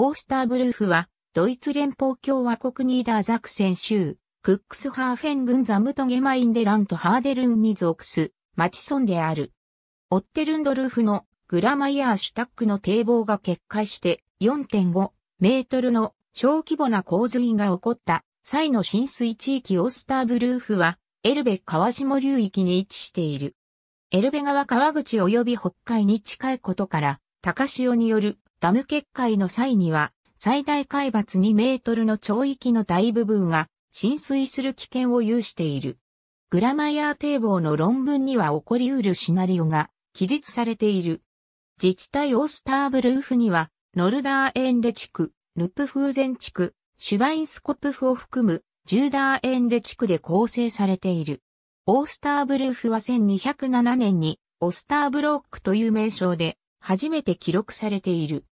オースターブルーフは、ドイツ連邦共和国ニーダーザクセン州、クックスハーフェン軍ザムトゲマインデラントハーデルンに属す、町村である。オッテルンドルーフのグラマイアーシュタックの堤防が決壊して4.5メートルの小規模な洪水が起こった際の浸水地域オースターブルーフはエルベ川下流域に位置している。エルベ川川口及び北海に近いことから、高潮によるダム決壊の際には、最大海抜2メートルの潮域の大部分が浸水する危険を有している。グラマイヤー堤防の論文には起こりうるシナリオが記述されている。自治体オースターブルーフには、ノルダーエンデ地区、ヌプフーゼン地区、シュバインスコプフを含むジューダーエンデ地区で構成されている。オースターブルーフは1207年にオスターブロックという名称で初めて記録されている。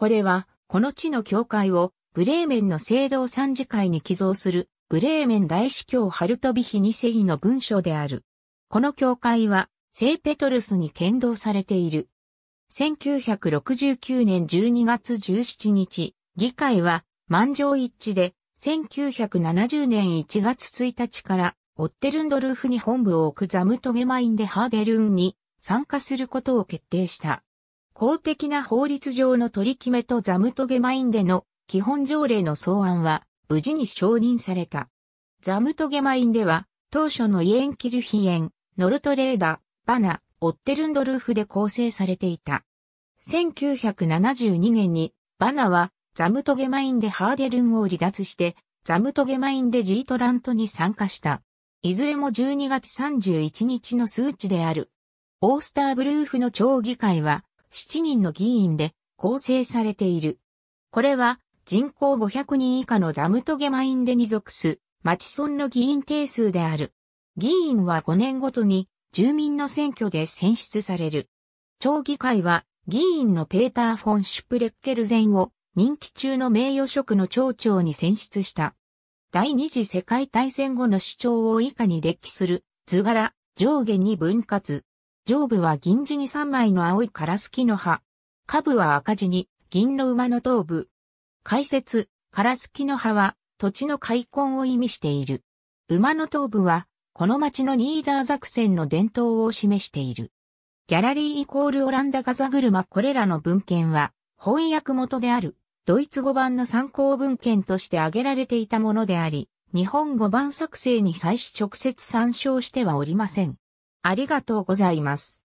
これは、この地の教会を、ブレーメンの聖堂参事会に寄贈する、ブレーメン大司教ハルトビヒ二世の文書である。この教会は、聖ペトルスに剣道されている。1969年12月17日、議会は満場一致で、1970年1月1日から、オッテルンドルフに本部を置くザムトゲマインでハーデルンに参加することを決定した。公的な法律上の取り決めとザムトゲマインでの基本条例の草案は無事に承認された。ザムトゲマインでは当初のイエンキルヒエン、ノルトレーダ、バナ、オッテルンドルーフで構成されていた。1972年にバナはザムトゲマインでハーデルンを離脱してザムトゲマインでジートラントに参加した。いずれも12月31日の数値である。オースターブルーフの町議会は7人の議員で構成されている。これは人口500人以下のザムトゲマインデに属す町村の議員定数である。議員は5年ごとに住民の選挙で選出される。町議会は議員のペーター・フォン・シュプレッケルゼンを任期中の名誉職の町長に選出した。第二次世界大戦後の主張を以下に列記する図柄上下に分割。上部は銀地に3枚の青いカラスキの葉。下部は赤地に銀の馬の頭部。解説、カラスキの葉は土地の開墾を意味している。馬の頭部は、この町のニーダー作戦の伝統を示している。ギャラリーイコールオランダガザグルマこれらの文献は、翻訳元である、ドイツ語版の参考文献として挙げられていたものであり、日本語版作成に際し直接参照してはおりません。ありがとうございます。